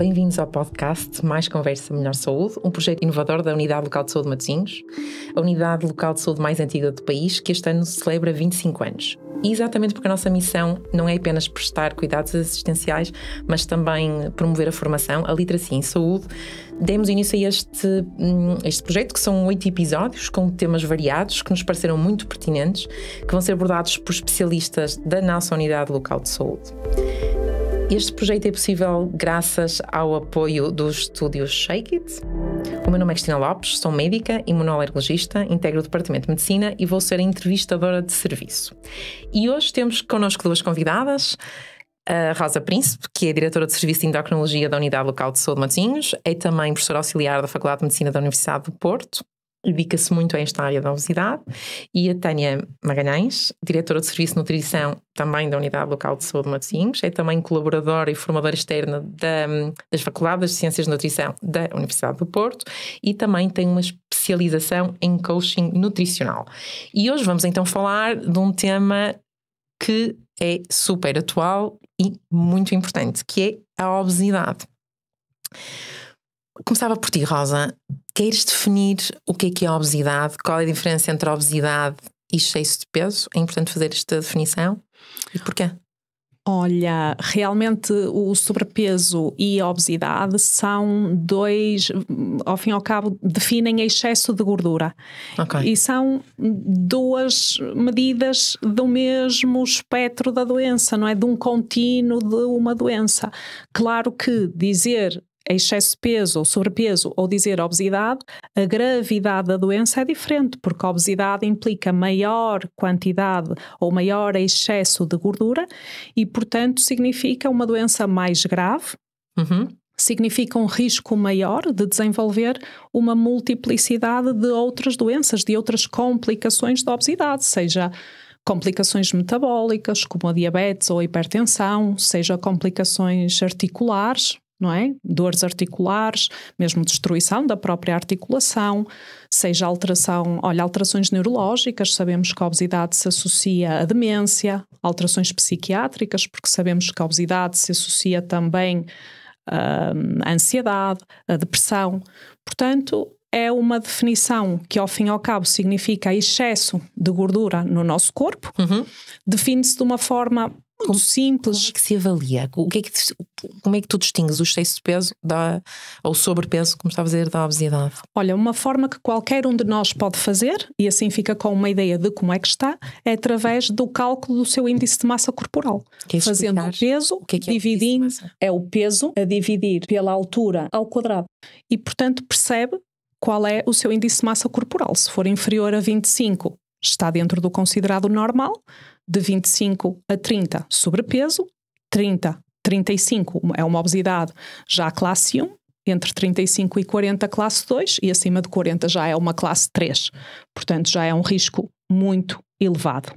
bem-vindos ao podcast Mais Conversa Melhor Saúde, um projeto inovador da Unidade Local de Saúde Matosinhos, a unidade local de saúde mais antiga do país, que este ano celebra 25 anos. E exatamente porque a nossa missão não é apenas prestar cuidados assistenciais, mas também promover a formação, a literacia em saúde, demos início a este, hum, este projeto, que são oito episódios com temas variados que nos pareceram muito pertinentes, que vão ser abordados por especialistas da nossa unidade local de saúde. Este projeto é possível graças ao apoio dos estúdios Shake It. O meu nome é Cristina Lopes, sou médica, imunoalergista, integro o Departamento de Medicina e vou ser entrevistadora de serviço. E hoje temos connosco duas convidadas. A Rosa Príncipe, que é diretora de Serviço de Endocrinologia da Unidade Local de Saúde de Matosinhos, é também professora auxiliar da Faculdade de Medicina da Universidade do Porto dedica-se muito a esta área da obesidade, e a Tânia Magalhães, diretora de Serviço de Nutrição também da Unidade Local de Saúde de Matosinhos, é também colaboradora e formadora externa da, das Faculdades de Ciências de Nutrição da Universidade do Porto e também tem uma especialização em coaching nutricional. E hoje vamos então falar de um tema que é super atual e muito importante, que é a obesidade. Começava por ti, Rosa queres definir o que é que é obesidade, qual é a diferença entre obesidade e excesso de peso, é importante fazer esta definição e porquê? Olha, realmente o sobrepeso e a obesidade são dois, ao fim e ao cabo, definem excesso de gordura. Okay. E são duas medidas do mesmo espectro da doença, não é? De um contínuo de uma doença. Claro que dizer excesso de peso ou sobrepeso ou dizer obesidade, a gravidade da doença é diferente, porque a obesidade implica maior quantidade ou maior excesso de gordura e, portanto, significa uma doença mais grave. Uhum significa um risco maior de desenvolver uma multiplicidade de outras doenças, de outras complicações da obesidade, seja complicações metabólicas, como a diabetes ou a hipertensão, seja complicações articulares, não é? Dores articulares, mesmo destruição da própria articulação, seja alteração, olha, alterações neurológicas, sabemos que a obesidade se associa à demência, alterações psiquiátricas, porque sabemos que a obesidade se associa também hum, à ansiedade, à depressão. Portanto, é uma definição que, ao fim e ao cabo, significa excesso de gordura no nosso corpo. Uhum. Define-se de uma forma muito como, simples. Como é que se avalia? O que é que, como é que tu distingues o excesso de peso da, ou sobrepeso, como estava a dizer, da obesidade? Olha, uma forma que qualquer um de nós pode fazer, e assim fica com uma ideia de como é que está, é através do cálculo do seu índice de massa corporal. Queres é Fazendo o peso, o que é que é dividindo, é, é o peso a dividir pela altura ao quadrado. E, portanto, percebe qual é o seu índice de massa corporal. Se for inferior a 25, está dentro do considerado normal, de 25 a 30, sobrepeso, 30, 35 é uma obesidade já classe 1, entre 35 e 40 classe 2 e acima de 40 já é uma classe 3. Portanto, já é um risco muito elevado.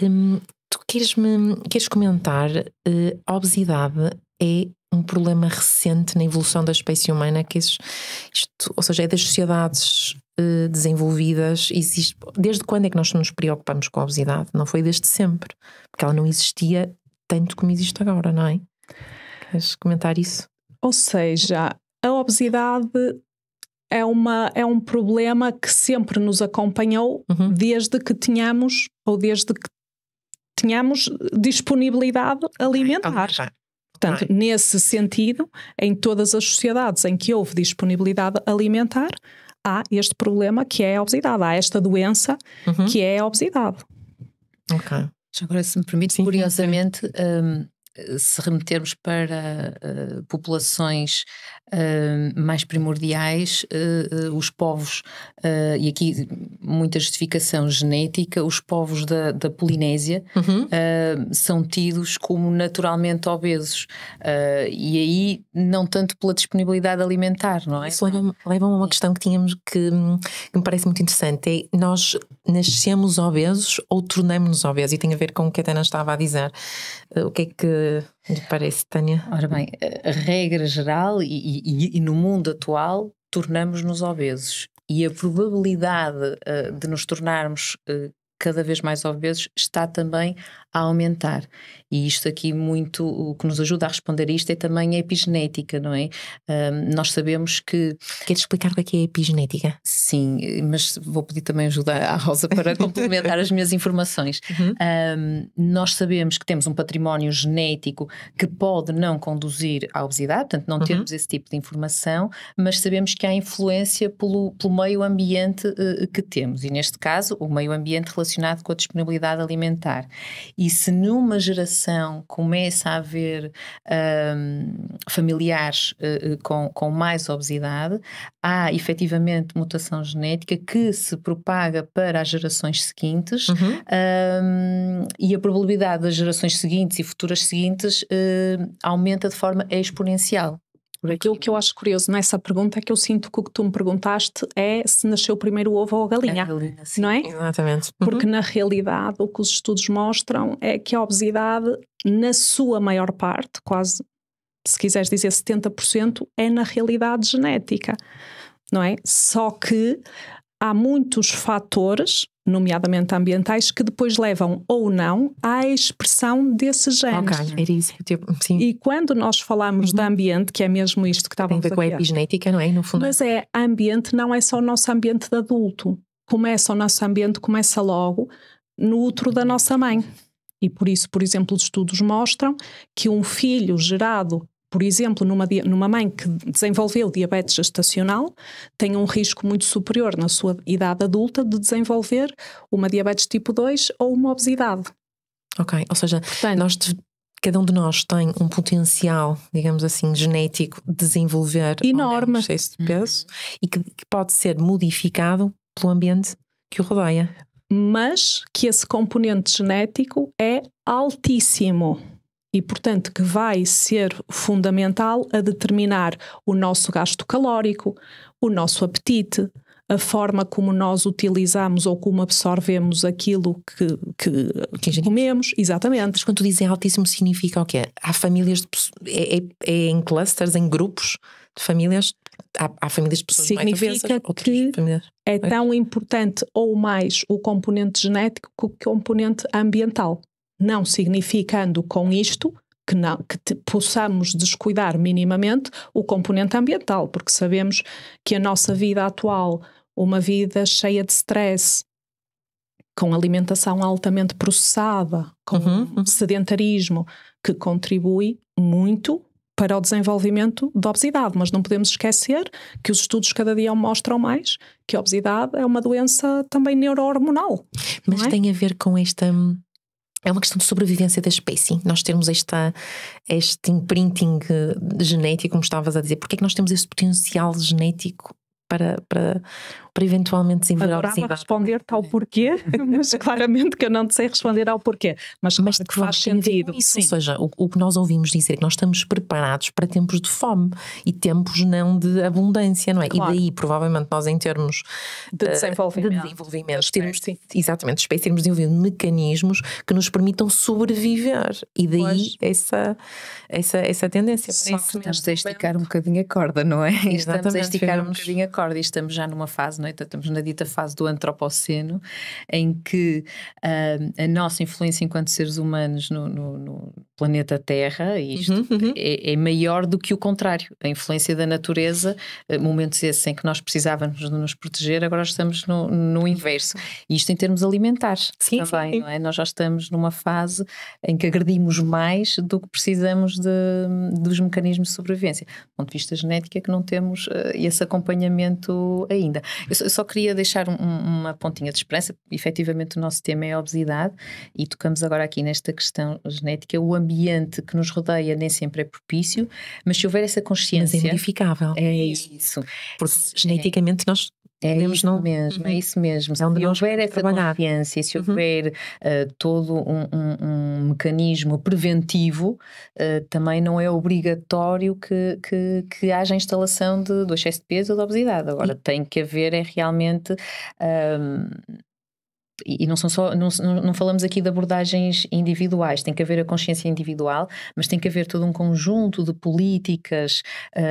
Hum, tu queres, -me, queres comentar, uh, a obesidade é um problema recente na evolução da espécie humana, que isto, ou seja, é das sociedades eh, desenvolvidas. Existe, desde quando é que nós nos preocupamos com a obesidade? Não foi desde sempre, porque ela não existia tanto como existe agora, não é? Queres comentar isso? Ou seja, a obesidade é, uma, é um problema que sempre nos acompanhou uhum. desde que tínhamos ou desde que tínhamos disponibilidade alimentar. Okay. É? Portanto, okay. nesse sentido, em todas as sociedades em que houve disponibilidade alimentar, há este problema que é a obesidade, há esta doença uhum. que é a obesidade. Ok. Agora, se me permite, Sim. curiosamente, hum, se remetermos para uh, populações uh, mais primordiais, uh, os povos, e aqui muita justificação genética, os povos da, da Polinésia uhum. são tidos como naturalmente obesos. e aí, não tanto pela disponibilidade alimentar, não é? Isso leva-me a uma questão que tínhamos que, que me parece muito interessante: é nós nascemos obesos ou tornamos-nos obesos? E tem a ver com o que a Tana estava a dizer. o que é que lhe parece, Tânia? Ora bem, a regra geral e, e, e no mundo atual tornamos-nos obesos e a probabilidade uh, de nos tornarmos uh, cada vez mais obesos está também a aumentar. E isto aqui muito, o que nos ajuda a responder a isto é também a epigenética, não é? Um, nós sabemos que... Queres explicar o que é, que é epigenética? Sim, mas vou pedir também ajuda à Rosa para complementar as minhas informações. Uhum. Um, nós sabemos que temos um património genético que pode não conduzir à obesidade, portanto não uhum. temos esse tipo de informação, mas sabemos que há influência pelo, pelo meio ambiente uh, que temos, e neste caso o meio ambiente relacionado com a disponibilidade alimentar. E e se numa geração começa a haver um, familiares uh, com, com mais obesidade, há efetivamente mutação genética que se propaga para as gerações seguintes uhum. um, e a probabilidade das gerações seguintes e futuras seguintes uh, aumenta de forma exponencial. Aquilo que eu acho curioso nessa pergunta é que eu sinto que o que tu me perguntaste é se nasceu primeiro o ovo ou a galinha. A galinha sim. Não é? Exatamente. Uhum. Porque uhum. na realidade o que os estudos mostram é que a obesidade, na sua maior parte, quase, se quiseres dizer 70%, é na realidade genética não é? Só que há muitos fatores, nomeadamente ambientais, que depois levam ou não à expressão desse género. Ok, era isso. Tipo, sim. E quando nós falamos uhum. de ambiente, que é mesmo isto que estávamos a ver com a epigenética, não é? No fundo. Mas é ambiente, não é só o nosso ambiente de adulto. Começa o nosso ambiente, começa logo no útero da nossa mãe. E por isso, por exemplo, estudos mostram que um filho gerado por exemplo, numa, numa mãe que desenvolveu diabetes gestacional, tem um risco muito superior na sua idade adulta de desenvolver uma diabetes tipo 2 ou uma obesidade. Ok, ou seja, Portanto, nós cada um de nós tem um potencial, digamos assim, genético de desenvolver enorme excesso tipo de uhum. peso uhum. e que, que pode ser modificado pelo ambiente que o rodeia. Mas que esse componente genético é altíssimo e, portanto, que vai ser fundamental a determinar o nosso gasto calórico, o nosso apetite, a forma como nós utilizamos ou como absorvemos aquilo que, que, que comemos, exatamente. Mas quando tu dizes altíssimo, significa o quê? Há famílias, de, é, é, é em clusters, em grupos de famílias? Há, há famílias de pessoas Significa mais obesas, que famílias. é tão importante ou mais o componente genético que o componente ambiental não significando com isto que, não, que te, possamos descuidar minimamente o componente ambiental, porque sabemos que a nossa vida atual, uma vida cheia de stress, com alimentação altamente processada, com uhum, uhum. sedentarismo, que contribui muito para o desenvolvimento da obesidade, mas não podemos esquecer que os estudos cada dia mostram mais que a obesidade é uma doença também neurohormonal. Mas é? tem a ver com esta hum, é uma questão de sobrevivência da espécie. Nós temos esta, este imprinting eh, genético, como estavas a dizer. Porque é que nós temos esse potencial genético para, para para eventualmente desenvolver Adorava algo responder-te ao porquê, mas claramente que eu não te sei responder ao porquê. Mas, claro mas que faz sentido. Isso, ou seja, o, o, que nós ouvimos dizer é que nós estamos preparados para tempos de fome e tempos não de abundância, não é? Claro. E daí, provavelmente, nós em termos de eh, desenvolvimento, de desenvolvimento termos, exatamente, espécie, termos desenvolvido mecanismos que nos permitam sobreviver. E daí essa, essa, essa tendência. Só estamos a esticar um bocadinho a corda, não é? Exatamente, estamos a esticar um bocadinho a corda e estamos já numa fase, não é? é? então, estamos na dita fase do antropoceno, em que uh, a nossa influência enquanto seres humanos no, no, no planeta Terra uhum, isto uhum, uhum. É, é, maior do que o contrário. A influência da natureza, eh, momentos esses em que nós precisávamos de nos proteger, agora estamos no, no inverso. Uhum. Isto em termos alimentares sim, também, sim. não é? Nós já estamos numa fase em que agredimos mais do que precisamos de, dos mecanismos de sobrevivência. Do ponto de vista genético é que não temos uh, esse acompanhamento ainda. Eu eu só queria deixar um, uma pontinha de esperança. Efetivamente, o nosso tema é a obesidade e tocamos agora aqui nesta questão genética. O ambiente que nos rodeia nem sempre é propício, mas se houver essa consciência. Mas é modificável. É isso. Porque geneticamente é. nós é Podemos isso não... mesmo, é uhum. é isso mesmo. É se houver essa trabalhar. confiança e se uhum. houver uhum. uh, todo um, um, um, mecanismo preventivo, uh, também não é obrigatório que, que, que haja instalação de, do excesso de peso ou de obesidade. Agora, e... tem que haver é realmente. Uh, e não são só não, não falamos aqui de abordagens individuais tem que haver a consciência individual mas tem que haver todo um conjunto de políticas uh,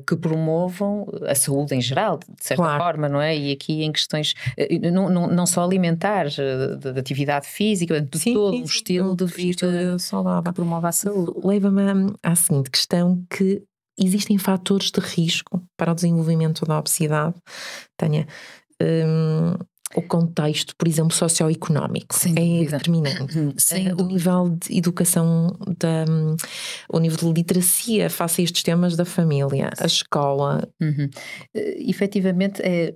uh, que promovam a saúde em geral de certa claro. forma não é e aqui em questões eh, não, não, não só alimentares eh, de, atividade física de sim, todo sim, o estilo de vida é saudável promove a saúde leva-me à seguinte questão que existem fatores de risco para o desenvolvimento da obesidade Tânia hum, o contexto, por exemplo, socioeconómico Sim, é determinante. Sim, uhum. o nível de educação, da, o nível de literacia face a estes temas da família, a escola. Uhum. Uh, efetivamente, é,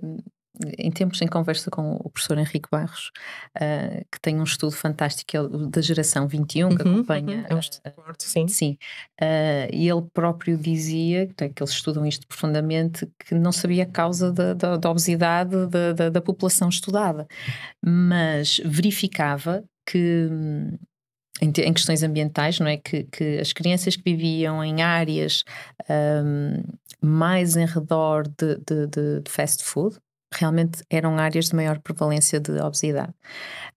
em tempos em conversa com o professor Henrique Barros, uh, que tem um estudo fantástico é da geração 21 que uhum, acompanha. Uhum, é um eh, estudo uh, sim. Sim. Uh, e ele próprio dizia, que eles estudam isto profundamente, que não sabia a causa da, da, da obesidade da, da, da população estudada, mas verificava que hum, em, questões ambientais, não é? Que, que, as crianças que viviam em áreas um, mais em redor de, de, de, fast food, realmente eram áreas de maior prevalência de obesidade.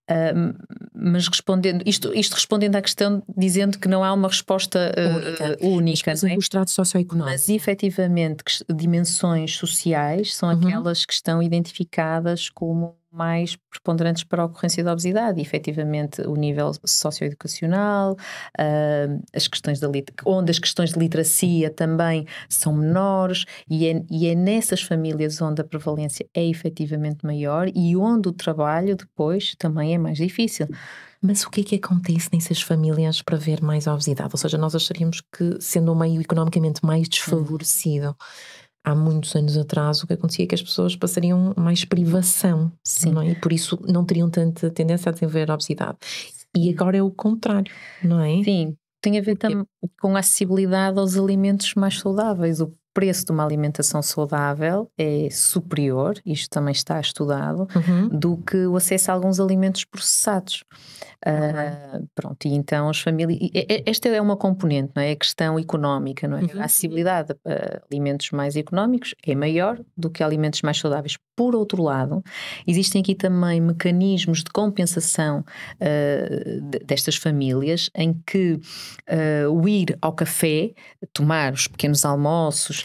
Uh, mas respondendo, isto, isto, respondendo à questão, dizendo que não há uma resposta uh, única. Eh, única é? o socioeconómico. Mas efetivamente, dimensões sociais são uhum. aquelas que estão identificadas como mais preponderantes para a ocorrência da obesidade, e, efetivamente o nível socioeducacional, ah, as questões da onde as questões de literacia também são menores, e é, e é nessas famílias onde a prevalência é efetivamente maior e onde o trabalho depois também é mais difícil. Mas o que é que acontece nessas famílias para ver mais obesidade? Ou seja, nós acharíamos que, sendo um meio economicamente mais uhum. desfavorecido, uhum há muitos anos atrás o que acontecia é que as pessoas passariam mais privação Sim. Não é? e por isso não teriam tanta tendência a desenvolver obesidade. E agora é o contrário, não é? Sim, tem a ver também com a acessibilidade aos alimentos mais saudáveis. O preço de uma alimentação saudável é superior, isto também está estudado, uhum. do que o acesso a alguns alimentos processados. Uh, pronto, e então as famílias. Esta é uma componente, não é? A questão económica, não é? Uhum. A acessibilidade a alimentos mais económicos é maior do que alimentos mais saudáveis. Por outro lado, existem aqui também mecanismos de compensação uh, destas famílias em que uh, o ir ao café, tomar os pequenos almoços,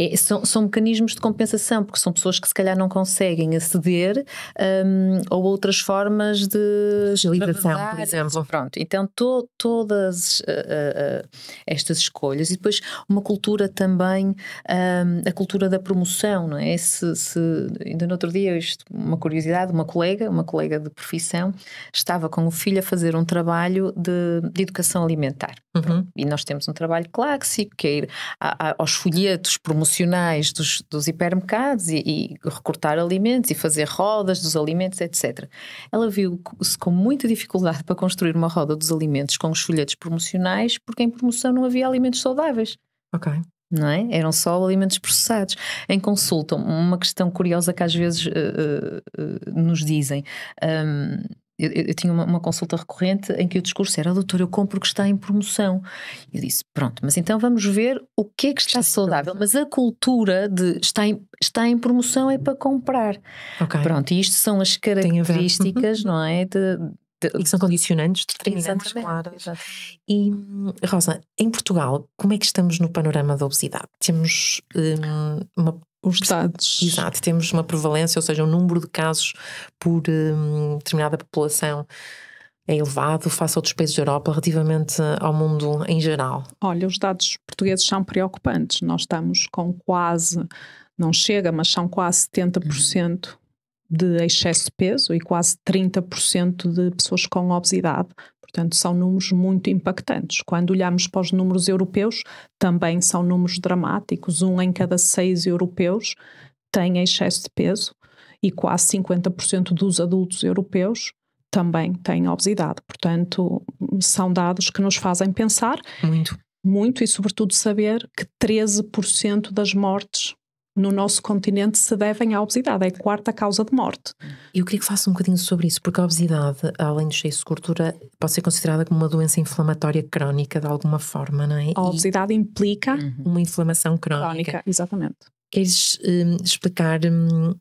É, são, são mecanismos de compensação, porque são pessoas que se calhar não conseguem aceder um, a outras formas de agilização, por exemplo. Pronto, então to, todas uh, uh, estas escolhas e depois uma cultura também, um, a cultura da promoção, não é? Se, se, ainda no outro dia, isto, uma curiosidade, uma colega, uma colega de profissão, estava com o filho a fazer um trabalho de, de educação alimentar. Uhum. E nós temos um trabalho clássico, que é ir a, a, aos folhetos promocionais emocionais dos, dos hipermercados e, e, recortar alimentos e fazer rodas dos alimentos, etc. Ela viu-se com muita dificuldade para construir uma roda dos alimentos com os folhetos promocionais, porque em promoção não havia alimentos saudáveis. Ok. Não é? Eram só alimentos processados. Em consulta, uma questão curiosa que às vezes uh, uh, uh, nos dizem. Um, eu, eu, tinha uma, uma, consulta recorrente em que o discurso era, oh, doutor, eu compro o que está em promoção. Eu disse, pronto, mas então vamos ver o que é que está, está saudável. Mas a cultura de está em, está em promoção é para comprar. Okay. Pronto, e isto são as características, não é? De, de... E que são condicionantes, determinantes, claras. E, Rosa, em Portugal, como é que estamos no panorama da obesidade? Temos um, uma os dados. Exato, temos uma prevalência, ou seja, o um número de casos por hum, determinada população é elevado face a outros países da Europa relativamente ao mundo em geral. Olha, os dados portugueses são preocupantes. Nós estamos com quase, não chega, mas são quase 70% uhum. de excesso de peso e quase 30% de pessoas com obesidade. Portanto, são números muito impactantes. Quando olhamos para os números europeus, também são números dramáticos. Um em cada seis europeus tem excesso de peso e quase 50% dos adultos europeus também têm obesidade. Portanto, são dados que nos fazem pensar. Muito. Muito e, sobretudo, saber que 13% das mortes no nosso continente se devem à obesidade, é a quarta causa de morte. Eu queria que faça um bocadinho sobre isso, porque a obesidade, além de excesso de gordura, pode ser considerada como uma doença inflamatória crónica de alguma forma, não é? A obesidade e implica uhum. uma inflamação crónica. crónica. Exatamente. Queres hum, explicar hum,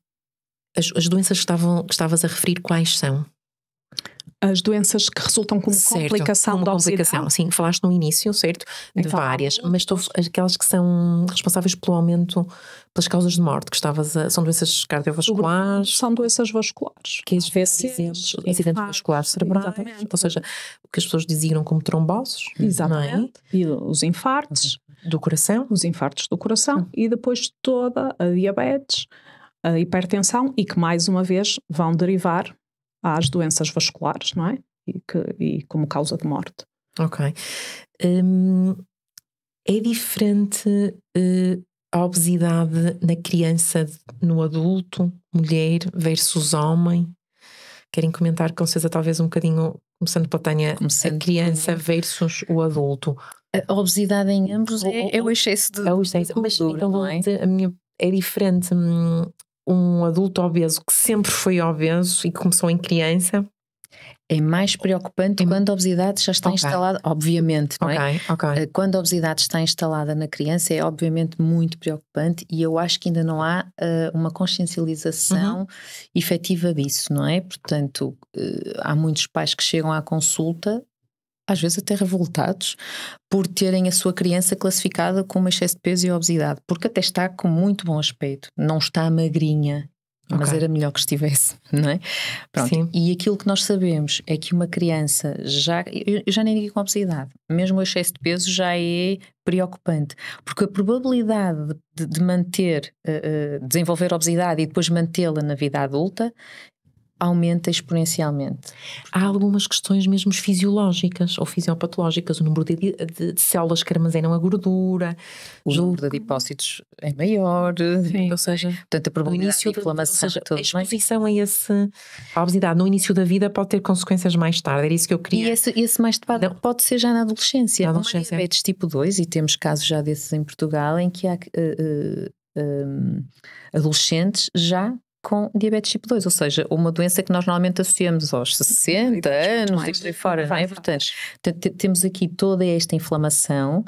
as, as doenças que, estavam, que estavas a referir, quais são? as doenças que resultam como certo, complicação como da complicação. Sim, falaste no início, certo? De então, várias, mas estou, aquelas que são responsáveis pelo aumento pelas causas de morte que estavas a, são doenças cardiovasculares são doenças vasculares que às vezes acidentes infarto, vasculares cerebrais exatamente. ou seja o que as pessoas diziam como trombosos, é? exatamente é? e os infartos uhum. do coração os infartos do coração uhum. e depois toda a diabetes a hipertensão e que mais uma vez vão derivar às doenças vasculares, não é? E, que, e como causa de morte. Ok. Hum, é diferente uh, a obesidade na criança, no adulto, mulher versus homem? Querem comentar com vocês talvez um bocadinho, começando pela Tânia, começando a criança versus o adulto. A obesidade em ambos é, é o excesso de. É o excesso, de gordura, mas então, é? a minha é diferente hum, um adulto obeso que sempre foi obeso e começou em criança. É mais preocupante é... quando a obesidade já está okay. instalada, obviamente, não okay, é? Okay. Eh, quando a obesidade está instalada na criança é obviamente muito preocupante e eu acho que ainda não há uh, uma consciencialização uhum. efetiva disso, não é? Portanto, uh, há muitos pais que chegam à consulta às vezes até revoltados por terem a sua criança classificada com uma excesso de peso e obesidade, porque até está com muito bom aspecto, não está magrinha, okay. mas era melhor que estivesse, não é? Pronto. Sim. E aquilo que nós sabemos é que uma criança já, eu já nem digo com obesidade, mesmo o excesso de peso já é preocupante, porque a probabilidade de, de manter, uh, uh, desenvolver obesidade e depois mantê-la na vida adulta aumenta exponencialmente. Há algumas questões mesmo fisiológicas ou fisiopatológicas, o número de, de, de células que armazenam a gordura, o número de depósitos é maior, Sim. ou seja, portanto, a probabilidade de inflamação, de, seja, a exposição a esse a obesidade no início da vida pode ter consequências mais tarde, era isso que eu queria. E esse, esse mais tarde Não. pode ser já na adolescência. Na adolescência. diabetes tipo 2, e temos casos já desses em Portugal, em que há uh, eh, uh, eh, um, adolescentes já com diabetes tipo 2, ou seja, uma doença que nós normalmente associamos aos 60 uhum. tipo anos e por aí fora, não é? Tipo Portanto, temos aqui toda esta inflamação.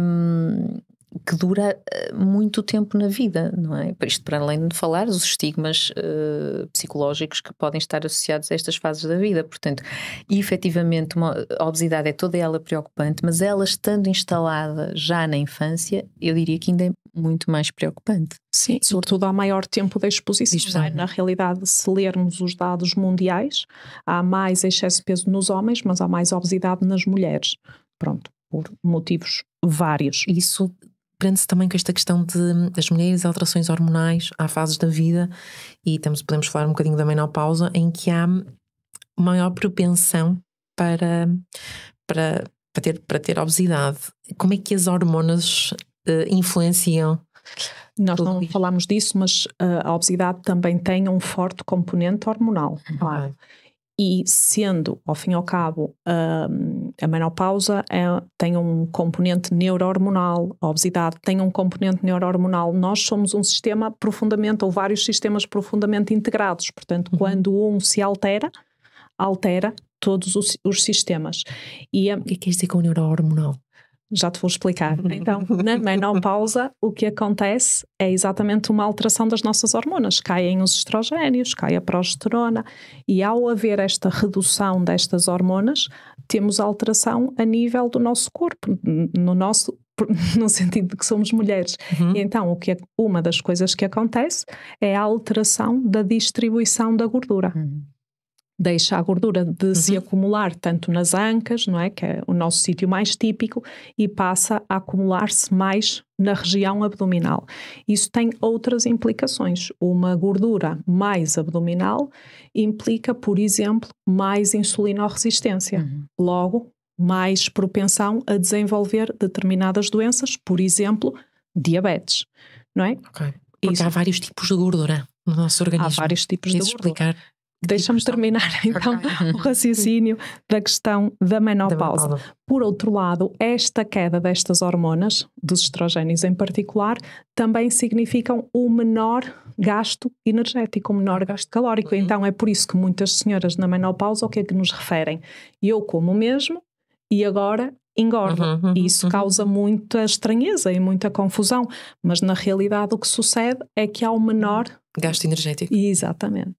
Hum, que dura eh, muito tempo na vida, não é? Isto para além de falar dos estigmas uh, psicológicos que podem estar associados a estas fases da vida. Portanto, efetivamente, uma, a obesidade é toda ela preocupante, mas ela estando instalada já na infância, eu diria que ainda é muito mais preocupante. Sim, sobretudo há maior tempo da exposição. É? Na realidade, se lermos os dados mundiais, há mais excesso de peso nos homens, mas há mais obesidade nas mulheres. Pronto, por motivos vários. Isso prende-se também com esta questão de, hum, das mulheres, alterações hormonais, há fases da vida, e temos, podemos falar um bocadinho da menopausa, em que há hum, maior propensão para, para, para, ter, para ter obesidade. Como é que as hormonas uh, influenciam? Nós não falámos disso, mas uh, a obesidade também tem um forte componente hormonal. claro. Uhum. E sendo, ao fim e ao cabo, hum, a menopausa é, tem um componente neurohormonal, a obesidade tem um componente neurohormonal. Nós somos um sistema profundamente, ou vários sistemas profundamente integrados. Portanto, uhum. quando um se altera, altera todos os, os sistemas. E, o que é que quer dizer com neurohormonal? Já te vou explicar. Então, na menopausa, o que acontece é exatamente uma alteração das nossas hormonas. Caem os estrogénios, cai a progesterona, e ao haver esta redução destas hormonas, temos alteração a nível do nosso corpo, no nosso no sentido de que somos mulheres. Uhum. E então, o que é, uma das coisas que acontece é a alteração da distribuição da gordura. Uhum deixa a gordura de uhum. se acumular tanto nas ancas, não é, que é o nosso sítio mais típico, e passa a acumular-se mais na região abdominal. Isso tem outras implicações. Uma gordura mais abdominal implica, por exemplo, mais insulinoresistência. Uhum. Logo, mais propensão a desenvolver determinadas doenças, por exemplo, diabetes, não é? Okay. Porque Isso. há vários tipos de gordura no nosso organismo. Há vários tipos de gordura. explicar Deixamos então, terminar então okay. o raciocínio da questão da menopausa. da Por outro lado, esta queda destas hormonas, dos estrogénios em particular, também significam o menor gasto energético, o menor gasto calórico. Uhum. Então é por isso que muitas senhoras na menopausa o que é que nos referem? Eu como mesmo e agora engordo. Uhum, uhum, e isso uhum. causa muita estranheza e muita confusão. Mas na realidade o que sucede é que há o um menor gasto energético. Exatamente.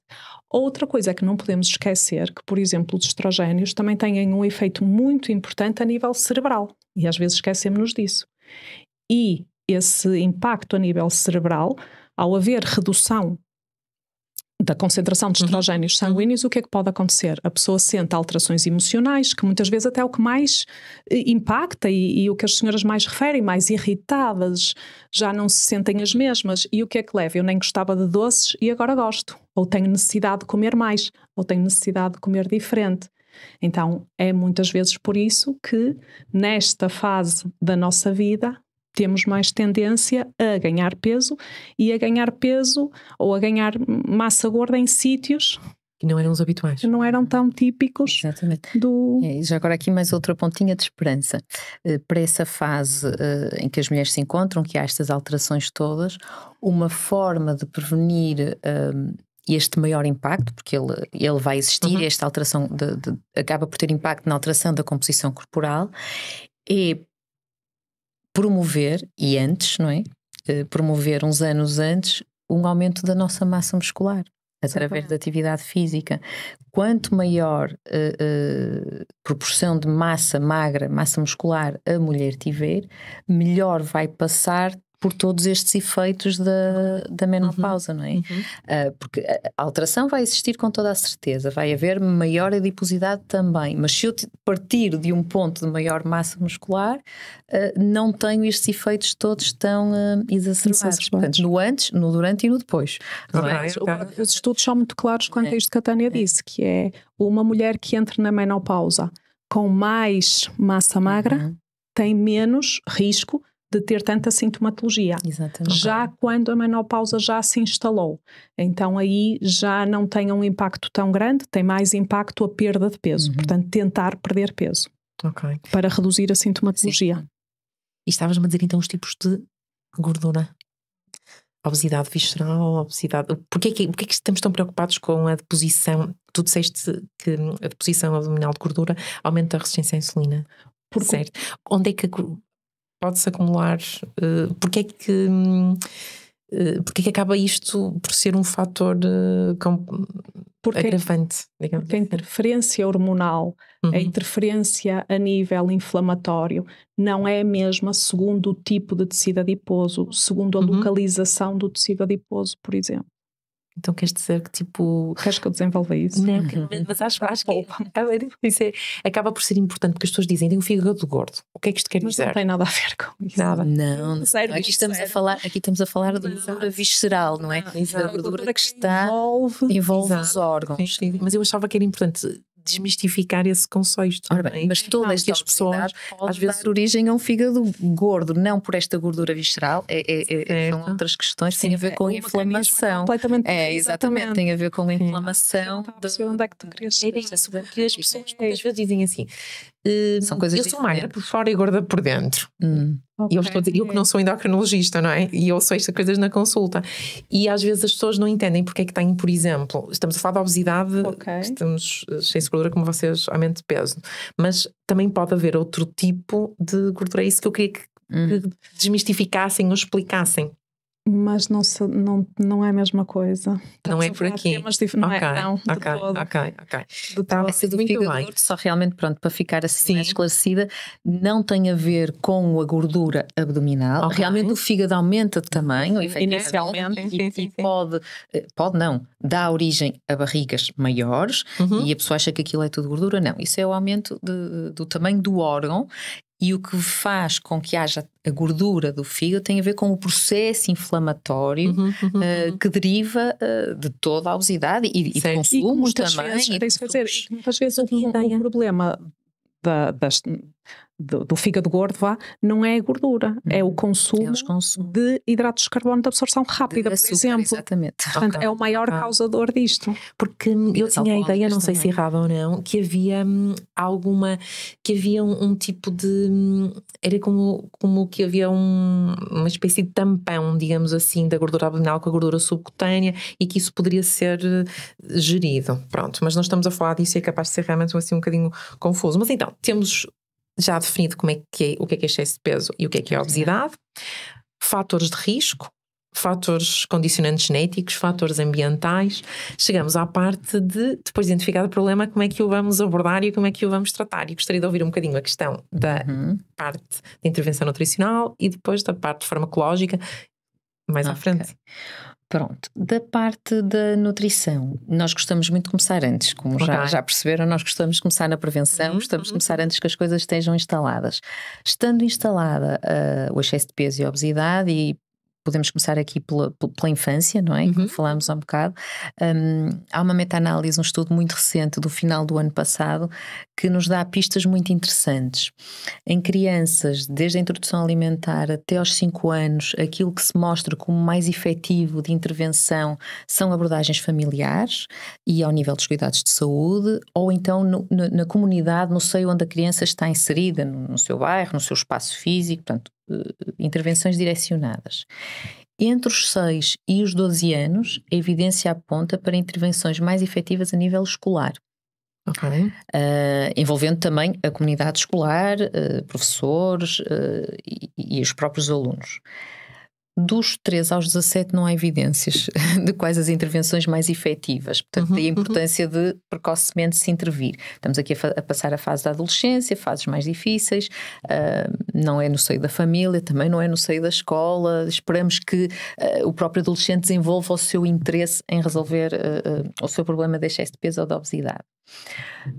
Outra coisa que não podemos esquecer que, por exemplo, os estrogénios também têm um efeito muito importante a nível cerebral e às vezes esquecemos-nos disso. E esse impacto a nível cerebral, ao haver redução da concentração de uhum. estrogénios uhum. sanguíneos, o que é que pode acontecer? A pessoa sente alterações emocionais, que muitas vezes até é o que mais eh, impacta e, e, o que as senhoras mais referem, mais irritadas, já não se sentem as uhum. mesmas. E o que é que leva? Eu nem gostava de doces e agora gosto. Ou tenho necessidade de comer mais, ou tenho necessidade de comer diferente. Então, é muitas vezes por isso que, nesta fase da nossa vida, temos mais tendência a ganhar peso e a ganhar peso ou a ganhar massa gorda em sítios que não eram os habituais. não eram tão típicos Exatamente. do. É, já agora aqui mais outra pontinha de esperança. Uh, para essa fase uh, em que as mulheres se encontram, que há estas alterações todas, uma forma de prevenir. Ehm, este maior impacto, porque ele, ele vai existir, uhum. esta alteração de, de, acaba por ter impacto na alteração da composição corporal, é promover, e antes, não é? Eh, promover uns anos antes um aumento da nossa massa muscular através da atividade física. Quanto maior uh, uh, proporção de massa magra, massa muscular a mulher tiver, melhor vai passar por todos estes efeitos da, da menopausa, uhum. não é? Uhum. Uh, porque a alteração vai existir com toda a certeza, vai haver maior adiposidade também, mas se eu partir de um ponto de maior massa muscular, uh, não tenho estes efeitos todos tão uh, exacerbados. Portanto, no antes, no durante e no depois. Okay, é? okay. Os estudos são muito claros quanto é. a isto que a Tânia é. disse, que é uma mulher que entra na menopausa com mais massa magra uhum. tem menos risco de ter tanta sintomatologia. Exatamente. Já quando a menopausa já se instalou. Então aí já não tem um impacto tão grande, tem mais impacto a perda de peso. Uhum. Portanto, tentar perder peso. Ok. Para reduzir a sintomatologia. Sim. E estavas-me a dizer então os tipos de gordura? Obesidade visceral, obesidade. Porquê que, porquê que estamos tão preocupados com a deposição? Tu disseste que a deposição abdominal de gordura aumenta a resistência à insulina. Porque... Certo. Onde é que pode-se acumular? Uh, porque é que. Eh, porque é que acaba isto por ser um fator uh, agravante? Porque a assim? interferência hormonal, uhum. a interferência a nível inflamatório, não é a mesma segundo o tipo de tecido adiposo, segundo a uhum. localização do tecido adiposo, por exemplo. Então queres dizer que tipo. Queres que eu desenvolva isso? Não, uhum. mas acho, acho que isso é, acaba por ser importante porque as pessoas dizem tem um fígado gordo. O que é que isto quer mas dizer? Não tem nada a ver com isso. Nada. Não, não. Sério, aqui, estamos A falar, aqui estamos a falar de gordura visceral, não é? Exato. A gordura que está envolve, envolve os órgãos. Sim, sim. Mas eu achava que era importante desmistificar esse conceito. Ora é? bem, mas então, todas as pessoas às vezes origem a um fígado gordo, não por esta gordura visceral, é, é, é são outras questões que têm a ver com a é inflamação. Completamente é, exatamente, tem a ver com a inflamação. Então, onde é que tu cresces? As pessoas muitas vezes dizem assim: são hum, coisas eu sou magra por fora e gorda por dentro. Hum. Okay. E eu estou eu que não sou endocrinologista, não é? E eu sou estas coisas na consulta. E às vezes as pessoas não entendem porque é que têm, por exemplo, estamos a falar da obesidade, okay. estamos eh, sem gordura, como vocês, aumento de peso. Mas também pode haver outro tipo de gordura. É isso que eu queria que, hum. que desmistificassem ou explicassem mas não, se, não, não é a mesma coisa. não é por aqui. Dif... Não, é, não de okay. todo. Ok, ok. Do então, Essa dúvida só realmente, pronto, para ficar assim é? esclarecida, não tem a ver com a gordura abdominal. Okay. Realmente o fígado aumenta de tamanho, é inicialmente, e, e pode, eh, pode não, dá origem a barrigas maiores uhum. e a pessoa acha que aquilo é tudo gordura. Não, isso é o aumento de, do tamanho do órgão e o que faz com que haja a gordura do fígado tem a ver com o processo inflamatório uhum, uhum, uh, que deriva uh, de toda a obesidade e, e consumos e também. Vezes, e, consumos... Dizer, e muitas vezes uhum. o, o problema da, das, do, do, fígado gordo, vá, não é a gordura, uhum. é o uhum. consumo, é consumo, de hidratos de carbono de absorção rápida, de açúcar, por exemplo. Exatamente. Portanto, okay. é o maior okay. causador disto. Porque hum, eu tinha a ideia, não sei se errava ou não, que havia hum, alguma, que havia um, um tipo de. Hum, era como, como que havia um, uma espécie de tampão, digamos assim, da gordura abdominal com a gordura subcutânea e que isso poderia ser eh, gerido. Pronto, mas nós estamos a falar disso e é capaz de ser realmente assim um bocadinho confuso. Mas então, temos já definido como é que é, o que é, que é excesso de peso e o que é que é obesidade, fatores de risco, fatores condicionantes genéticos, fatores ambientais. Chegamos à parte de, depois de identificar o problema, como é que o vamos abordar e como é que o vamos tratar. E gostaria de ouvir um bocadinho a questão da uhum. parte de intervenção nutricional e depois da parte farmacológica mais okay. à frente. Pronto, da parte da nutrição, nós gostamos muito de começar antes, como okay. já, já, perceberam, nós gostamos de começar na prevenção, uhum, gostamos de uhum. começar antes que as coisas estejam instaladas. Estando instalada uh, o excesso de peso e obesidade, e podemos começar aqui pela, pela infância, não é? Uhum. Como falámos há um bocado. Um, há uma meta-análise, um estudo muito recente do final do ano passado, que nos dá pistas muito interessantes. Em crianças, desde a introdução alimentar até aos 5 anos, aquilo que se mostra como mais efetivo de intervenção são abordagens familiares e ao nível dos cuidados de saúde, ou então no, na, na comunidade, no seio onde a criança está inserida, no, no seu bairro, no seu espaço físico, portanto, eh, intervenções direcionadas. Entre os 6 e os 12 anos, a evidência aponta para intervenções mais efetivas a nível escolar. Uh, envolvendo também a comunidade escolar, uh, professores uh, e, e, os próprios alunos. Dos 13 aos 17 não há evidências de quais as intervenções mais efetivas. Portanto, uhum, a uhum. importância uhum. de precocemente se intervir. Estamos aqui a, a, passar a fase da adolescência, fases mais difíceis, uh, não é no seio da família, também não é no seio da escola. Esperamos que uh, o próprio adolescente desenvolva o seu interesse em resolver uh, o seu problema de excesso de peso ou de obesidade.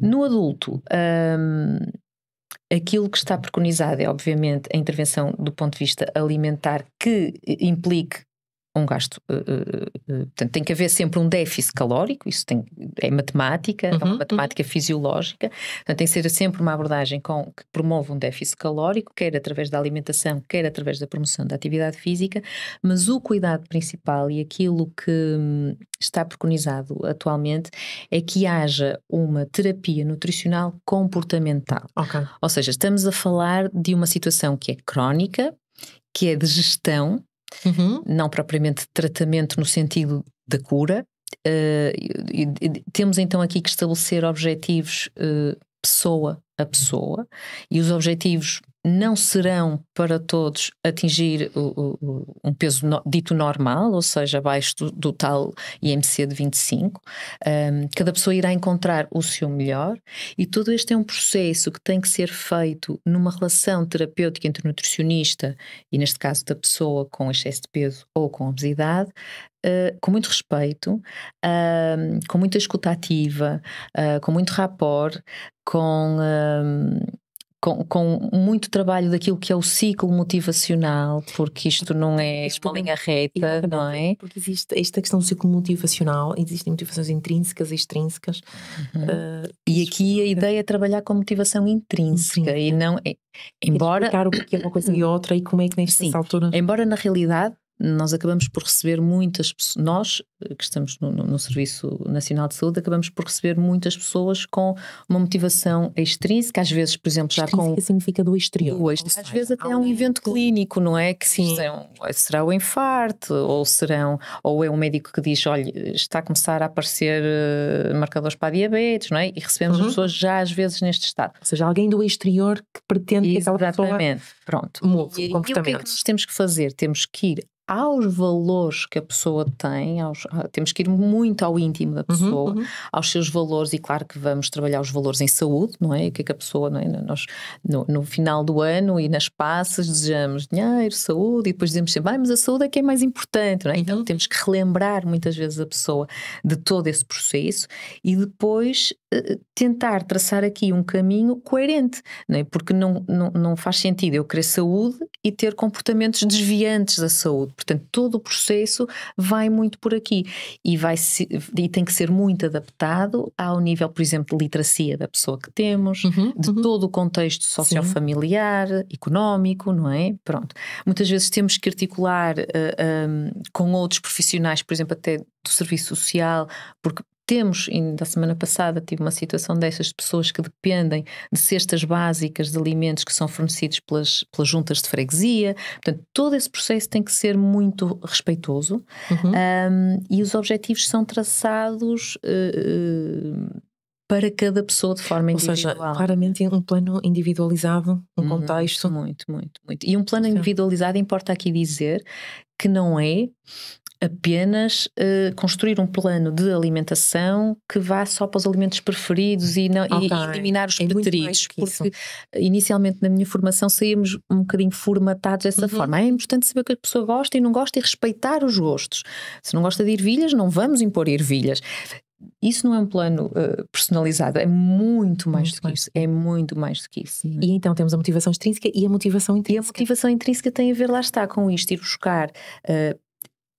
No adulto, um, Aquilo que está preconizado é, obviamente, a intervenção do ponto de vista alimentar que eh, implique um gasto. Uh, uh, uh, portanto, tem que haver sempre um déficit calórico, isso tem, é matemática, uhum, é uma uhum, matemática uhum. fisiológica, portanto, tem que ser sempre uma abordagem com, que promove um déficit calórico, quer através da alimentação, quer através da promoção da atividade física, mas o cuidado principal e aquilo que hum, está preconizado atualmente é que haja uma terapia nutricional comportamental. Okay. Ou seja, estamos a falar de uma situação que é crónica, que é de gestão uhum. não propriamente tratamento no sentido da cura. Uh, e, e, temos então aqui que estabelecer objetivos uh, pessoa a pessoa e os objetivos não serão para todos atingir o, o, um peso no, dito normal, ou seja, abaixo do, do tal IMC de 25. Um, cada pessoa irá encontrar o seu melhor e todo este é um processo que tem que ser feito numa relação terapêutica entre o nutricionista e, neste caso, da pessoa com excesso de peso ou com obesidade, Uh, com muito respeito, uh, com muita escuta ativa, uh, hum, com muito rapor, com com, com, muito trabalho daquilo que é o ciclo motivacional, porque isto não é isto uma linha reta, não é? Porque existe esta questão do ciclo motivacional, existem motivações intrínsecas e extrínsecas. Uhum. Uh, e aqui a ideia é trabalhar com motivação intrínseca e não. É, é, embora. explicar o que é uma coisa e outra e como é que neste altura. Embora na realidade nós acabamos por receber muitas pessoas, nós eh, que estamos no, no, Serviço Nacional de Saúde, acabamos por receber muitas pessoas com uma motivação extrínseca, às vezes, por exemplo, já extrínseca com. significa do exterior. Do exterior. Às vezes até é um evento clínico, não é? Que Sim. Serão, será o infarto, ou serão, ou é um médico que diz: olha, está a começar a aparecer eh, marcadores para diabetes, não é? E recebemos uhum. as pessoas já às vezes neste estado. Ou seja, alguém do exterior que pretende Exatamente. que aquela pessoa. Pronto. e, o comportamento. E o que é que nós temos que fazer? Temos que ir aos valores que a pessoa tem, aos, ah, temos que ir muito ao íntimo da uhum, pessoa, uhum, uhum. aos seus valores, e claro que vamos trabalhar os valores em saúde, não é? O que é que a pessoa, não é? Nós, no, no final do ano e nas passas, desejamos dinheiro, saúde, e depois dizemos sempre, ah, mas a saúde é que é mais importante, não é? Então uhum. temos que relembrar muitas vezes a pessoa de todo esse processo e depois eh, tentar traçar aqui um caminho coerente, não é? Porque não, não, não faz sentido eu querer saúde e ter comportamentos desviantes da saúde Portanto, todo o processo vai muito por aqui e, vai se, e tem que ser muito adaptado ao nível, por exemplo, de literacia da pessoa que temos, uhum, de uhum. todo o contexto sociofamiliar, Sim. económico, não é? Pronto. Muitas vezes temos que articular uh, eh, um, eh, com outros profissionais, por exemplo, até do serviço social, porque temos, da semana passada tive uma situação dessas de pessoas que dependem de cestas básicas de alimentos que são fornecidos pelas, pelas juntas de freguesia. Portanto, todo esse processo tem que ser muito respeitoso uhum. um, e os objetivos são traçados. Uh, para cada pessoa de forma individual. Ou seja, claramente um plano individualizado, um uhum, contexto. Muito, muito, muito. E um plano individualizado, importa aqui dizer que não é apenas uh, construir um plano de alimentação que vá só para os alimentos preferidos e, não, okay. e eliminar os é preteridos. Porque inicialmente na minha formação saímos um bocadinho formatados dessa uhum. forma. Ah, é importante saber o que a pessoa gosta e não gosta e respeitar os gostos. Se não gosta de ervilhas, não vamos impor ervilhas. Isso não é um plano uh, personalizado, é muito mais muito do que mais. isso. É muito mais do que isso. Sim. E então temos a motivação extrínseca e a motivação intrínseca. E a motivação intrínseca tem a ver, lá está, com isto, ir buscar uh,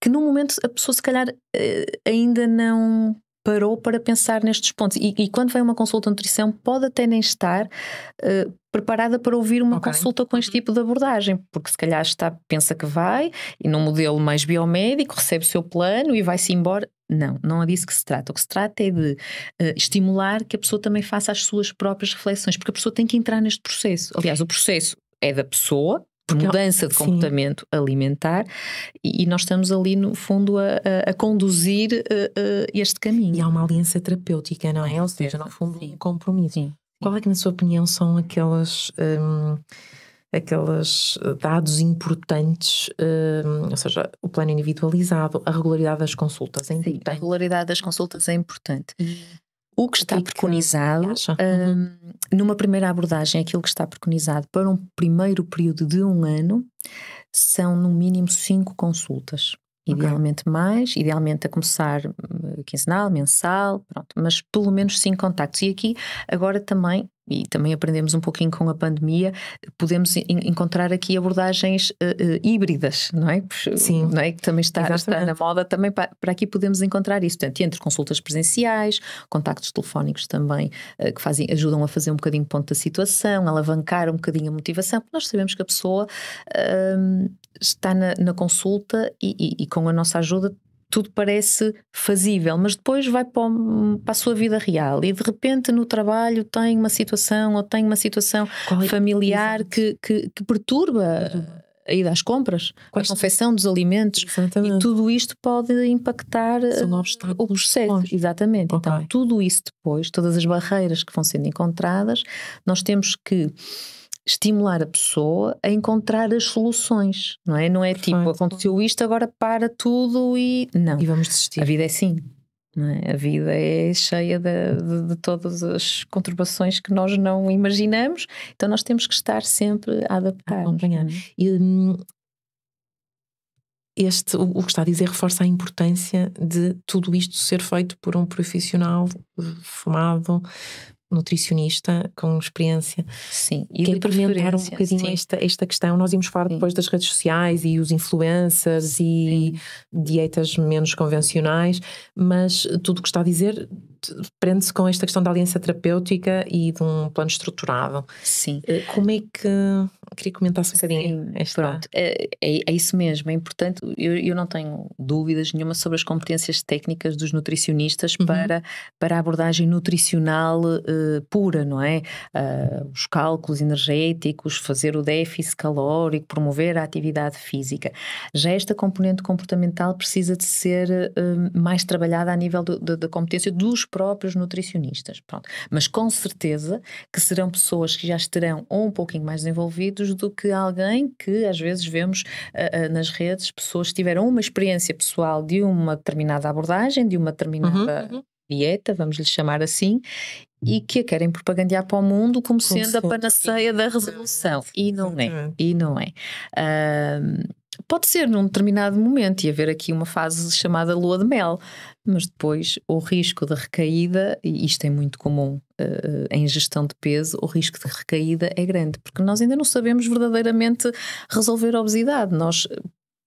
que no momento a pessoa se calhar eh, ainda não parou para pensar nestes pontos. E, e quando vem uma consulta de nutrição, pode até nem estar uh, preparada para ouvir uma okay. consulta com este uhum. tipo de abordagem, porque se calhar está, pensa que vai, e num modelo mais biomédico, recebe o seu plano e vai-se embora. Não, não é disso que se trata. O que se trata é de uh, estimular que a pessoa também faça as suas próprias reflexões, porque a pessoa tem que entrar neste processo. Aliás, o processo é da pessoa, é mudança de comportamento Sim. alimentar e, nós estamos ali no fundo a, a, conduzir eh, eh, este caminho. E há uma aliança terapêutica, não é? Ou seja, no fundo Sim. um compromisso. Sim. Qual é que na sua opinião são aquelas... Um, aqueles dados importantes, um, ou seja, o plano individualizado, a regularidade das consultas é Sim, a regularidade das consultas é importante. Hum o que está preconizado ah, um, uhum. numa primeira abordagem, é aquilo que está preconizado para um primeiro período de um ano são no mínimo cinco consultas. Idealmente okay. mais, idealmente a começar eh, quinzenal, mensal, pronto, mas pelo menos cinco contactos. E aqui agora também, e também aprendemos um pouquinho com a pandemia, podemos encontrar aqui abordagens uh, uh, híbridas, não é? Sim. Não é? Que também está, está na moda, também para, para, aqui podemos encontrar isso. Portanto, entre consultas presenciais, contactos telefónicos também, uh, que fazem, ajudam a fazer um bocadinho ponto da situação, alavancar um bocadinho a motivação, porque nós sabemos que a pessoa. Hum, está na, na consulta e, e, e, com a nossa ajuda tudo parece fazível, mas depois vai para, para, a sua vida real e de repente no trabalho tem uma situação ou tem uma situação é familiar que, que, que, perturba. Uhum. a ida às compras, Quais a confecção dos alimentos exatamente. e tudo isto pode impactar eh, o processo. Exatamente. Então, okay. Então, tudo isso depois, todas as barreiras que vão sendo encontradas, nós temos que estimular a pessoa a encontrar as soluções, não é? Não é tipo, Perfeito. tipo, aconteceu isto, agora para tudo e. Não. E vamos desistir. A vida é assim. É? A vida é cheia de, de, de, todas as conturbações que nós não imaginamos, então nós temos que estar sempre a adaptar. É? Acompanhar. E, hum, este, o, o que está a dizer reforça a importância de tudo isto ser feito por um profissional eh, formado, nutricionista com experiência Sim, e que apresentar um bocadinho esta, esta questão. Nós íamos falar sim. depois das redes sociais e os influencers e sim. dietas menos convencionais, mas tudo o que está a dizer prende-se com esta questão da aliança terapêutica e de um plano estruturado. Sim. Eh, como é que. Queria comentar um bocadinho esta. Pronto, é, é, é, isso mesmo, é importante. Eu, eu não tenho dúvidas nenhuma sobre as competências técnicas dos nutricionistas uhum. para, para a abordagem nutricional uh, pura, não é? Uh, os cálculos energéticos, fazer o déficit calórico, promover a atividade física. Já esta componente comportamental precisa de ser uh, mais trabalhada a nível da competência dos próprios nutricionistas. Pronto. Mas com certeza que serão pessoas que já estarão ou um pouquinho mais desenvolvidos do que alguém que às vezes vemos uh, uh, nas redes pessoas que tiveram uma experiência pessoal de uma determinada abordagem, de uma determinada uhum, uhum. dieta, vamos lhe chamar assim, e que a querem propagandear para o mundo como, como sendo a panaceia da resolução. E não é. E não é. Uh, Pode ser num determinado momento e haver aqui uma fase chamada lua de mel, mas depois o risco de recaída, e isto é muito comum uh, em gestão de peso, o risco de recaída é grande, porque nós ainda não sabemos verdadeiramente resolver a obesidade. Nós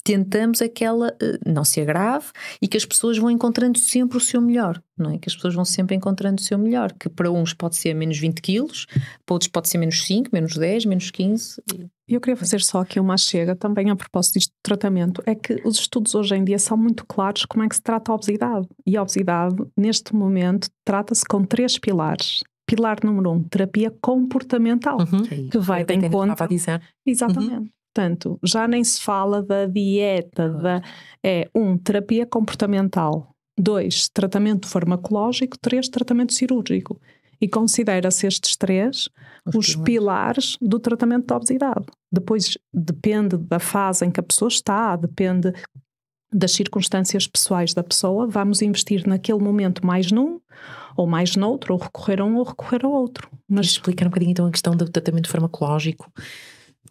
tentamos aquela que eh, ela não se agrave e que as pessoas vão encontrando sempre o seu melhor, não é? Que as pessoas vão sempre encontrando o seu melhor, que para uns pode ser menos 20 quilos, para outros pode ser menos 5, menos 10, menos 15. Eu queria fazer só aqui uma chega também a propósito deste tratamento, é que os estudos hoje em dia são muito claros como é que se trata a obesidade. E a obesidade, neste momento, trata-se com três pilares pilar número um, terapia comportamental, uhum. que vai de dizer, uhum. Exatamente. Portanto, já nem se fala da dieta, da, é um, terapia comportamental, dois, tratamento farmacológico, três, tratamento cirúrgico. E considera-se estes três os, os pilares do tratamento da obesidade. Depois depende da fase em que a pessoa está, depende das circunstâncias pessoais da pessoa, vamos investir naquele momento mais num ou mais noutro, ou recorrer a um ou recorrer ao outro. Mas explicar um bocadinho então a questão do tratamento farmacológico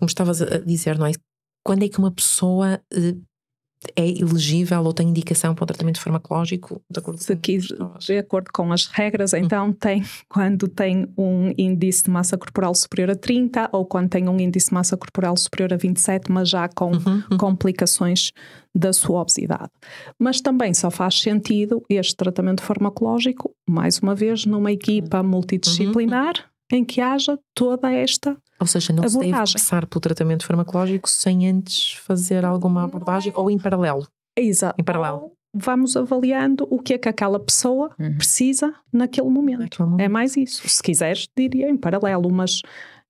como estavas a dizer, não é? Quando é que uma pessoa eh, é elegível ou tem indicação para um tratamento farmacológico? De acordo com de acordo com as regras, hum. então hum. tem quando tem um índice de massa corporal superior a 30 ou quando tem um índice de massa corporal superior a 27, mas já com uhum, uhum. complicações da sua obesidade. Mas também só faz sentido este tratamento farmacológico, mais uma vez, numa equipa uhum, uhum. multidisciplinar. Uhum. Em que haja toda esta ou seja, não abordagem. se deve passar pelo tratamento farmacológico sem antes fazer alguma abordagem é. ou em paralelo. Exato. Em paralelo. Vamos avaliando o que é que aquela pessoa uhum. precisa naquele momento. naquele momento. É mais isso. Se quiseres, diria em paralelo, mas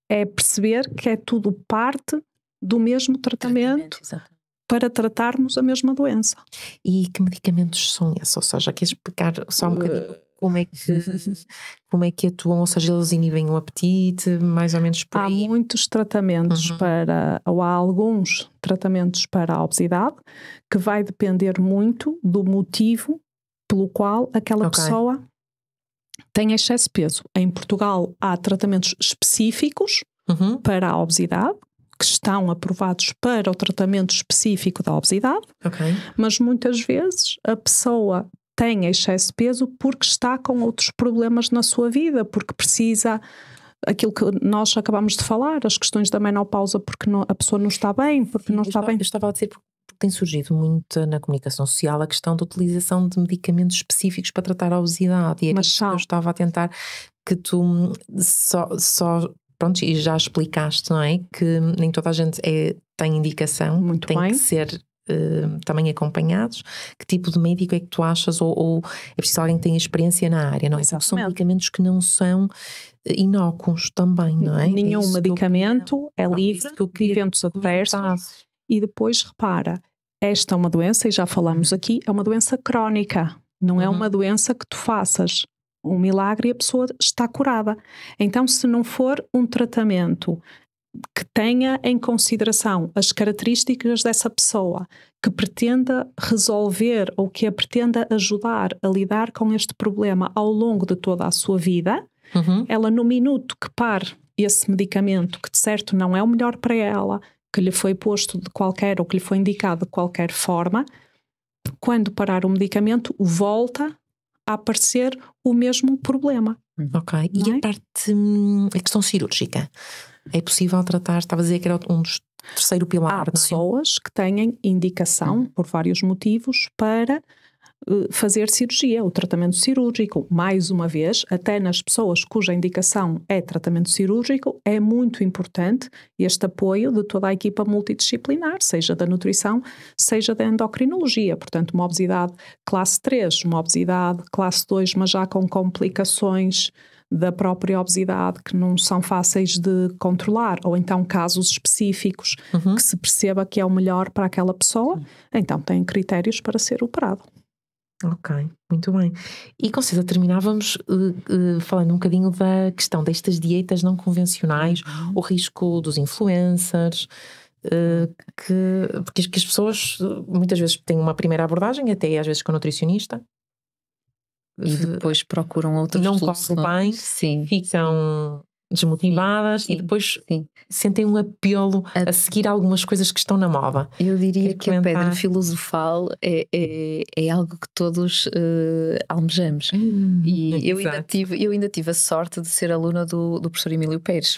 é perceber que é tudo parte do mesmo tratamento, tratamento para tratarmos a mesma doença. E que medicamentos são esses? Ou seja, queres explicar só um uh, bocadinho como é que como é que atuam, ou seja, eles inibem o apetite, mais ou menos por Há aí. Há muitos tratamentos uhum. para, ou há alguns tratamentos para a obesidade, que vai depender muito do motivo pelo qual aquela okay. pessoa tem excesso de peso. Em Portugal há tratamentos específicos uhum. para a obesidade, que estão aprovados para o tratamento específico da obesidade, okay. mas muitas vezes a pessoa tem excesso de peso porque está com outros problemas na sua vida, porque precisa aquilo que nós acabamos de falar, as questões da menopausa, porque não, a pessoa não está bem, porque Sim, não está eu bem. Eu estava a dizer porque tem surgido muito na comunicação social a questão da utilização de medicamentos específicos para tratar a obesidade. E é Mas que eu estava a tentar que tu hum, só, só pronto, e já explicaste, não é? Que nem toda a gente é, tem indicação, Muito tem bem. que ser eh, também acompanhados, que tipo de médico é que tu achas, ou, ou é preciso alguém que tenha experiência na área, não é? Exatamente. São medicamentos que não são eh, inócuos também, não é? Nenhum é medicamento que... é livre de eventos adversos. E depois, repara, esta é uma doença, e já falamos uhum. aqui, é uma doença crónica, não uhum. é uma uhum. doença que tu faças um milagre e a pessoa está curada. Então, se não for um tratamento que tenha em consideração as características dessa pessoa, que pretenda resolver ou que a pretenda ajudar a lidar com este problema ao longo de toda a sua vida, uhum. ela, no minuto que pare esse medicamento, que de certo não é o melhor para ela, que lhe foi posto de qualquer ou que lhe foi indicado de qualquer forma, quando parar o medicamento, volta a aparecer o mesmo problema. Ok. e é? a parte, hum, a questão cirúrgica? é possível tratar, estava a dizer que era um dos terceiro pilar. Há é? pessoas é? que têm indicação, hum. por vários motivos, para eh, fazer cirurgia, o tratamento cirúrgico. Mais uma vez, até nas pessoas cuja indicação é tratamento cirúrgico, é muito importante este apoio de toda a equipa multidisciplinar, seja da nutrição, seja da endocrinologia. Portanto, uma obesidade classe 3, uma obesidade classe 2, mas já com complicações da própria obesidade que não são fáceis de controlar, ou então casos específicos uhum. que se perceba que é o melhor para aquela pessoa, uhum. então tem critérios para ser operado. Ok, muito bem. E com certeza terminávamos uh, uh, falando um bocadinho da questão destas dietas não convencionais, uhum. o risco dos influencers, eh, que, porque as pessoas muitas vezes têm uma primeira abordagem, até às vezes com um nutricionista, e depois procuram outras não soluções. Não bem, Sim. ficam desmotivadas Sim. e depois Sim. sentem um apelo a... a... seguir algumas coisas que estão na moda. Eu diria que comentar. a pedra filosofal é, é, é algo que todos uh, almejamos. Hum, e eu ainda, tive, eu ainda tive a sorte de ser aluna do, do professor Emílio Pérez.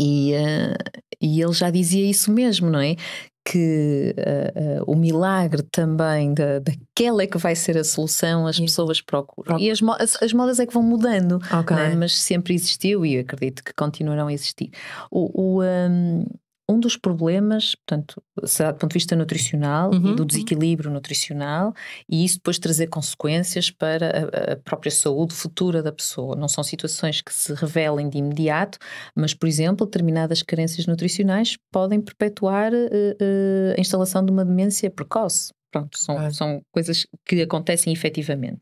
E, uh, e ele já dizia isso mesmo, não é? que uh, uh, o milagre também da, daquela é que vai ser a solução, as pessoas procuram. E as, mo as, as, modas é que vão mudando, okay. né? mas sempre existiu e acredito que continuarão a existir. O, o, um, um dos problemas, portanto, será do ponto de vista nutricional uhum. e do uhum. desequilíbrio nutricional, e isso depois trazer consequências para a, a, própria saúde futura da pessoa. Não são situações que se revelem de imediato, mas, por exemplo, determinadas carências nutricionais podem perpetuar uh, uh, a instalação de uma demência precoce. Pronto, são, são coisas que acontecem efetivamente.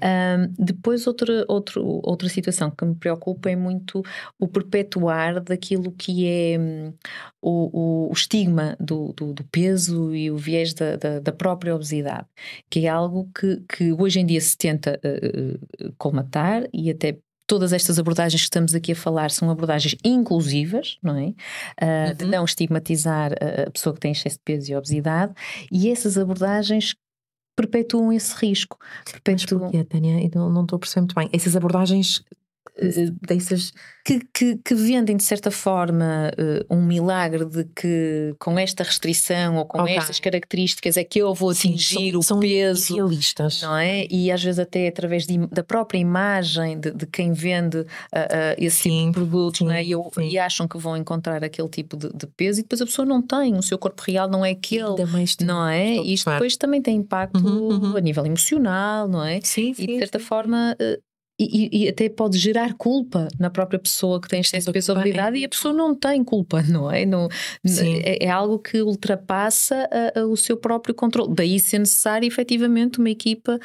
Um, depois, outra, outra, outra situação que me preocupa é muito o perpetuar daquilo que é hum, o, o, estigma do, do, do, peso e o viés da, da, da, própria obesidade, que é algo que, que hoje em dia se tenta uh, colmatar e até todas estas abordagens que estamos aqui a falar são abordagens inclusivas, não é? Uh, De uhum. não estigmatizar a pessoa que tem excesso de peso e obesidade, e essas abordagens perpetuam esse risco. Perpetuam... Mas porquê, Tânia? Eu não, não estou a perceber muito bem. Essas abordagens eh, dessas que, que, que, vendem de certa forma uh, um milagre de que com esta restrição ou com okay. estas características é que eu vou atingir o são peso realistas. não é e às vezes até através de, da própria imagem de, de quem vende uh, uh, esse tipo sim, produto é? sim, é? e, eu, e, acham que vão encontrar aquele tipo de, de, peso e depois a pessoa não tem o seu corpo real não é aquele não é e isto depois também tem impacto uhum, uhum. a nível emocional não é sim, e de certa forma e, e, e, até pode gerar culpa na própria pessoa que tem excesso de responsabilidade é. e a pessoa não tem culpa, não é? Não, é, é, algo que ultrapassa a, a, o seu próprio controle. Daí ser necessário efetivamente uma equipa uh,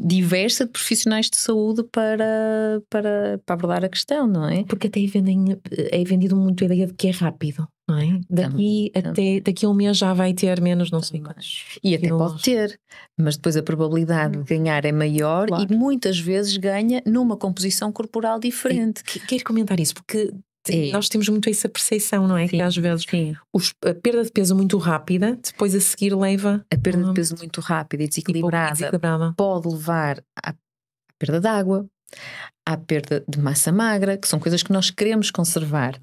uh, diversa de profissionais de saúde para, para, para abordar a questão, não é? Porque até vendem, eh, é vendido muito a ideia de que é rápido não é? Daqui, até, daqui a um mês já vai ter menos não sei quantos. E até pode ter, mas depois a probabilidade hum. de uhum. ganhar é maior claro. e muitas vezes ganha numa composição corporal diferente. E, quero comentar isso, porque é. Nós temos muito essa percepção, não é? Sim. Que às vezes os, a perda de peso muito rápida, depois a seguir leva. A perda um... de peso muito rápida e desequilibrada, e desequilibrada, pode levar à perda de água, à perda de massa magra, que são coisas que nós queremos conservar.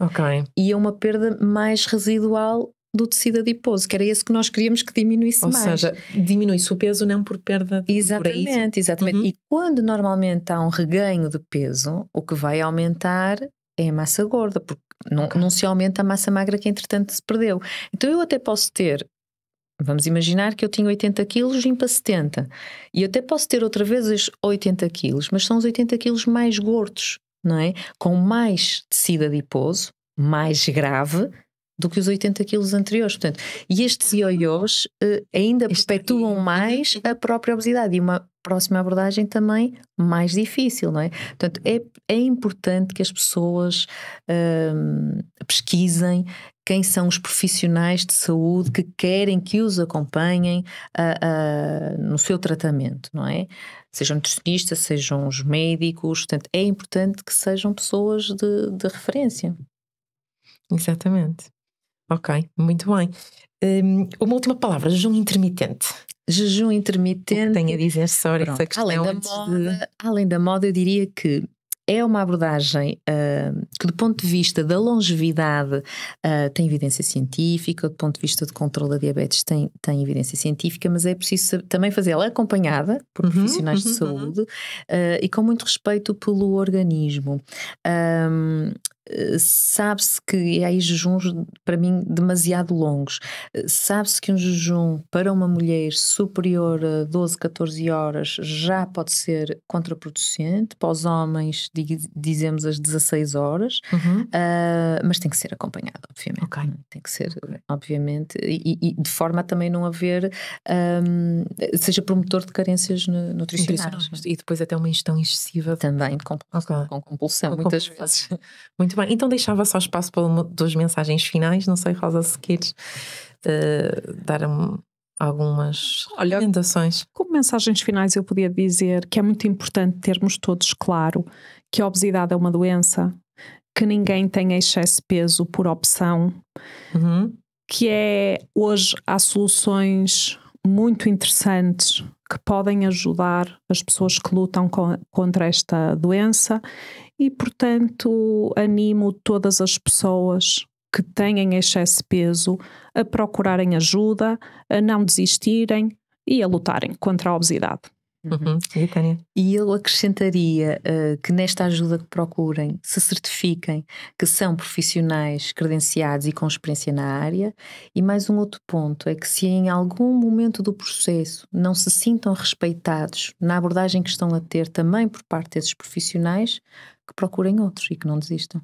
E é uma perda mais residual do tecido adiposo, que era esse que nós queríamos que diminuísse Ou mais. Ou seja, diminui-se o peso não por perda de Exatamente, por exatamente. Uhum. E quando normalmente há um reganho de peso, o que vai aumentar é a massa gorda, porque não, okay. não se aumenta a massa magra que entretanto se perdeu. Então eu até posso ter Vamos imaginar que eu tinha 80 quilos e para 70. E eu até posso ter outra vez os 80 quilos, mas são os 80 quilos mais gordos, não é? Com mais tecido adiposo, mais grave do que os 80 quilos anteriores. Portanto, e estes ioiôs eh, ainda este perpetuam mais a própria obesidade. E uma próxima abordagem também mais difícil, não é? Portanto, é, é importante que as pessoas hum, pesquisem quem são os profissionais de saúde que querem que os acompanhem uh, uh, no seu tratamento, não é? Sejam nutricionistas, sejam os médicos, portanto, é importante que sejam pessoas de, de referência. Exatamente. Ok, muito bem. Um, uma última palavra, jejum intermitente. Jejum intermitente. tenho a dizer sorry, Pronto, essa questão. Além da, moda, de... além da moda, eu diria que é uma abordagem uh, que, do ponto de vista da longevidade, uh, tem evidência científica, do ponto de vista de controle da diabetes, tem, tem evidência científica, mas é preciso também fazê-la acompanhada por uhum, profissionais uhum, de uhum. saúde uhum. uh, e com muito respeito pelo organismo. Um, eh, sabe-se que há jejuns, para mim, demasiado longos. Eh, sabe-se que um jejum para uma mulher superior a 12, 14 horas já pode ser contraproducente. Para os homens, dizemos as 16 horas, uhum. uh, mas tem que ser acompanhado, obviamente. Okay. Tem que ser, obviamente, e, e, de forma a também não haver, um, seja promotor de carências nutricionais. É? E depois até uma ingestão excessiva. Também, com, okay. com compulsão, com muitas compulsão. vezes. Muito bem bem, então deixava só espaço para uma, duas mensagens finais. Não sei, Rosa, se queres uh, dar um, algumas Olha, recomendações. Como mensagens finais, eu podia dizer que é muito importante termos todos claro que a obesidade é uma doença, que ninguém tem excesso de peso por opção, uhum. que é hoje há soluções muito interessantes que podem ajudar as pessoas que lutam contra esta doença e, portanto, animo todas as pessoas que têm excesso de peso a procurarem ajuda, a não desistirem e a lutarem contra a obesidade. Uhum. uhum. E eu acrescentaria uh, que nesta ajuda que procurem se certifiquem que são profissionais credenciados e com experiência na área. E mais um outro ponto é que, se em algum momento do processo não se sintam respeitados na abordagem que estão a ter também por parte desses profissionais, que procurem outros e que não desistam.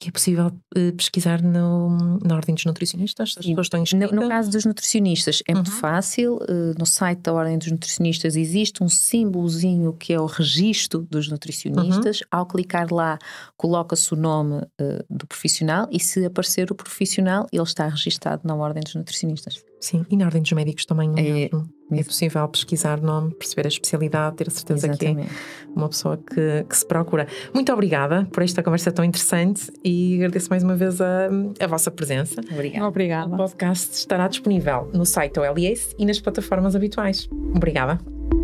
E é possível uh, pesquisar no, na Ordem dos Nutricionistas? As estão no, no caso dos nutricionistas, é uhum. muito fácil. Uh, no site da Ordem dos Nutricionistas existe um símbolozinho que é o registro dos nutricionistas. Uhum. Ao clicar lá, coloca-se o nome uh, do profissional e, se aparecer o profissional, ele está registado na Ordem dos Nutricionistas. Sim, e na Ordem dos Médicos também. É, mesmo é possível pesquisar nome, perceber a especialidade, ter a certeza Exatamente. que é uma pessoa que, que, se procura. Muito obrigada por esta conversa tão interessante e agradeço mais uma vez a, a vossa presença. Obrigada. obrigada. O podcast estará disponível no site do e nas plataformas habituais. Obrigada.